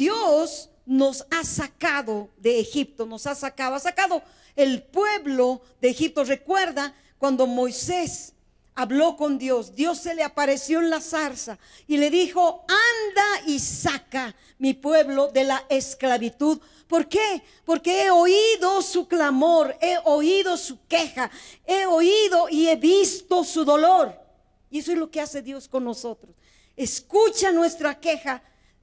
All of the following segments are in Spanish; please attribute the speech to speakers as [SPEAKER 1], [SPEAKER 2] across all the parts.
[SPEAKER 1] Dios nos ha sacado de Egipto, nos ha sacado, ha sacado el pueblo de Egipto. Recuerda cuando Moisés habló con Dios, Dios se le apareció en la zarza y le dijo, anda y saca mi pueblo de la esclavitud. ¿Por qué? Porque he oído su clamor, he oído su queja, he oído y he visto su dolor. Y eso es lo que hace Dios con nosotros. Escucha nuestra queja,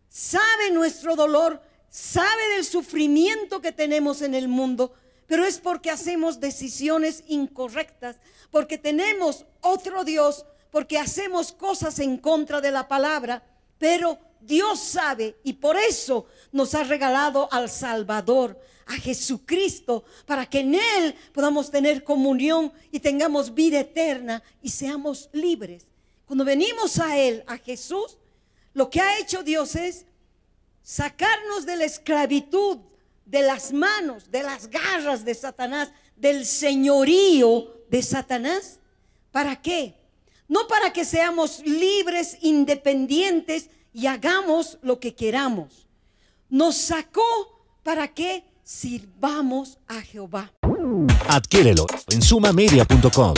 [SPEAKER 1] sabe nuestro dolor, sabe del sufrimiento que tenemos en el mundo, pero es porque hacemos decisiones incorrectas, porque tenemos otro Dios, porque hacemos cosas en contra de la palabra, pero Dios sabe y por eso nos ha regalado al Salvador, a Jesucristo, para que en Él podamos tener comunión y tengamos vida eterna y seamos libres. Cuando venimos a Él, a Jesús, lo que ha hecho Dios es sacarnos de la esclavitud, de las manos, de las garras de Satanás, del señorío de Satanás. ¿Para qué? No para que seamos libres, independientes y hagamos lo que queramos. Nos sacó para que sirvamos a Jehová. Adquiérelo en sumamedia.com.